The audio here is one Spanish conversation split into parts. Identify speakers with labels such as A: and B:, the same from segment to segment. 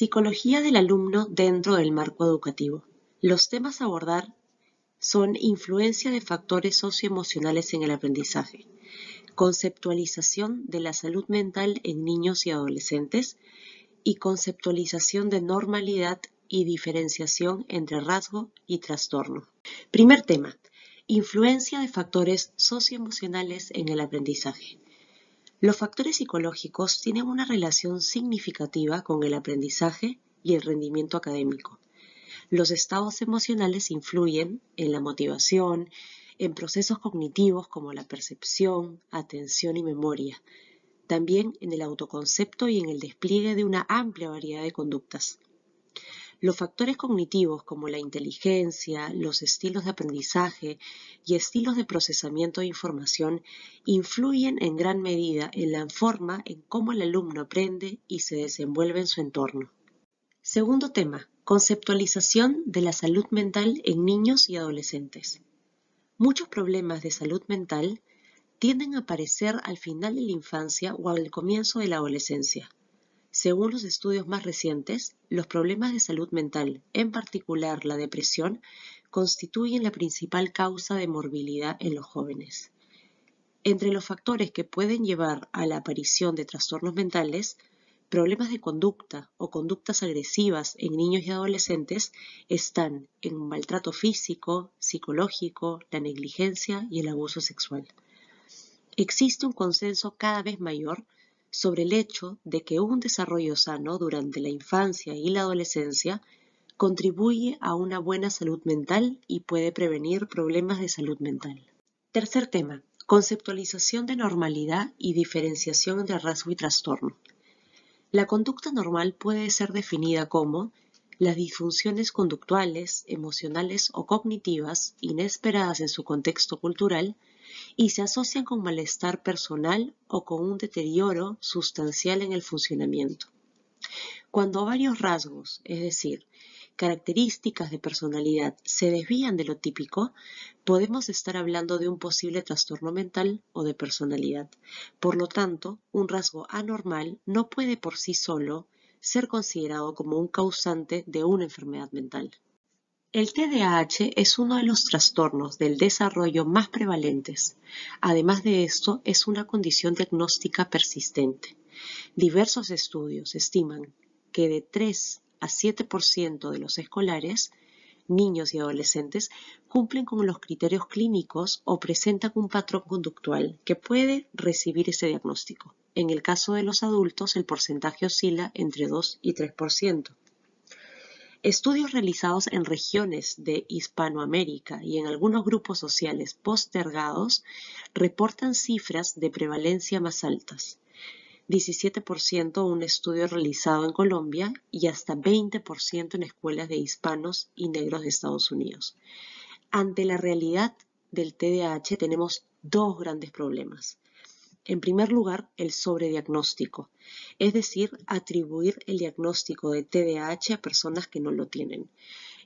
A: Psicología del alumno dentro del marco educativo. Los temas a abordar son influencia de factores socioemocionales en el aprendizaje, conceptualización de la salud mental en niños y adolescentes y conceptualización de normalidad y diferenciación entre rasgo y trastorno. Primer tema, influencia de factores socioemocionales en el aprendizaje. Los factores psicológicos tienen una relación significativa con el aprendizaje y el rendimiento académico. Los estados emocionales influyen en la motivación, en procesos cognitivos como la percepción, atención y memoria, también en el autoconcepto y en el despliegue de una amplia variedad de conductas los factores cognitivos como la inteligencia, los estilos de aprendizaje y estilos de procesamiento de información influyen en gran medida en la forma en cómo el alumno aprende y se desenvuelve en su entorno. Segundo tema, conceptualización de la salud mental en niños y adolescentes. Muchos problemas de salud mental tienden a aparecer al final de la infancia o al comienzo de la adolescencia. Según los estudios más recientes, los problemas de salud mental, en particular la depresión, constituyen la principal causa de morbilidad en los jóvenes. Entre los factores que pueden llevar a la aparición de trastornos mentales, problemas de conducta o conductas agresivas en niños y adolescentes están en maltrato físico, psicológico, la negligencia y el abuso sexual. Existe un consenso cada vez mayor sobre el hecho de que un desarrollo sano durante la infancia y la adolescencia contribuye a una buena salud mental y puede prevenir problemas de salud mental. Tercer tema, conceptualización de normalidad y diferenciación entre rasgo y trastorno. La conducta normal puede ser definida como las disfunciones conductuales, emocionales o cognitivas inesperadas en su contexto cultural y se asocian con malestar personal o con un deterioro sustancial en el funcionamiento. Cuando varios rasgos, es decir, características de personalidad, se desvían de lo típico, podemos estar hablando de un posible trastorno mental o de personalidad. Por lo tanto, un rasgo anormal no puede por sí solo ser considerado como un causante de una enfermedad mental. El TDAH es uno de los trastornos del desarrollo más prevalentes. Además de esto, es una condición diagnóstica persistente. Diversos estudios estiman que de 3 a 7% de los escolares, niños y adolescentes, cumplen con los criterios clínicos o presentan un patrón conductual que puede recibir ese diagnóstico. En el caso de los adultos, el porcentaje oscila entre 2 y 3%. Estudios realizados en regiones de Hispanoamérica y en algunos grupos sociales postergados reportan cifras de prevalencia más altas. 17% un estudio realizado en Colombia y hasta 20% en escuelas de hispanos y negros de Estados Unidos. Ante la realidad del TDAH tenemos dos grandes problemas. En primer lugar, el sobrediagnóstico, es decir, atribuir el diagnóstico de TDAH a personas que no lo tienen.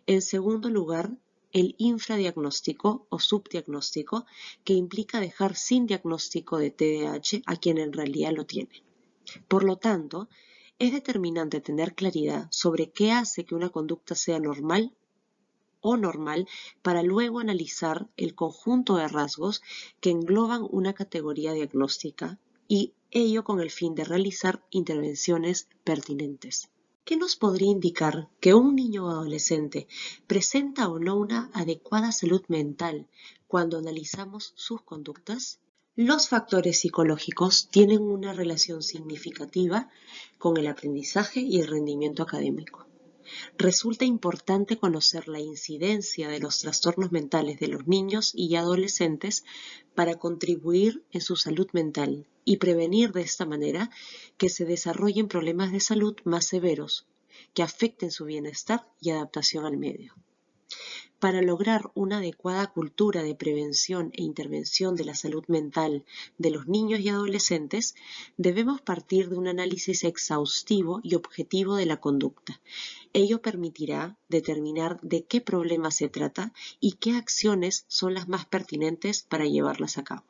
A: En segundo lugar, el infradiagnóstico o subdiagnóstico, que implica dejar sin diagnóstico de TDAH a quien en realidad lo tiene. Por lo tanto, es determinante tener claridad sobre qué hace que una conducta sea normal o normal para luego analizar el conjunto de rasgos que engloban una categoría diagnóstica y ello con el fin de realizar intervenciones pertinentes. ¿Qué nos podría indicar que un niño o adolescente presenta o no una adecuada salud mental cuando analizamos sus conductas? Los factores psicológicos tienen una relación significativa con el aprendizaje y el rendimiento académico. Resulta importante conocer la incidencia de los trastornos mentales de los niños y adolescentes para contribuir en su salud mental y prevenir de esta manera que se desarrollen problemas de salud más severos que afecten su bienestar y adaptación al medio para lograr una adecuada cultura de prevención e intervención de la salud mental de los niños y adolescentes, debemos partir de un análisis exhaustivo y objetivo de la conducta. Ello permitirá determinar de qué problema se trata y qué acciones son las más pertinentes para llevarlas a cabo.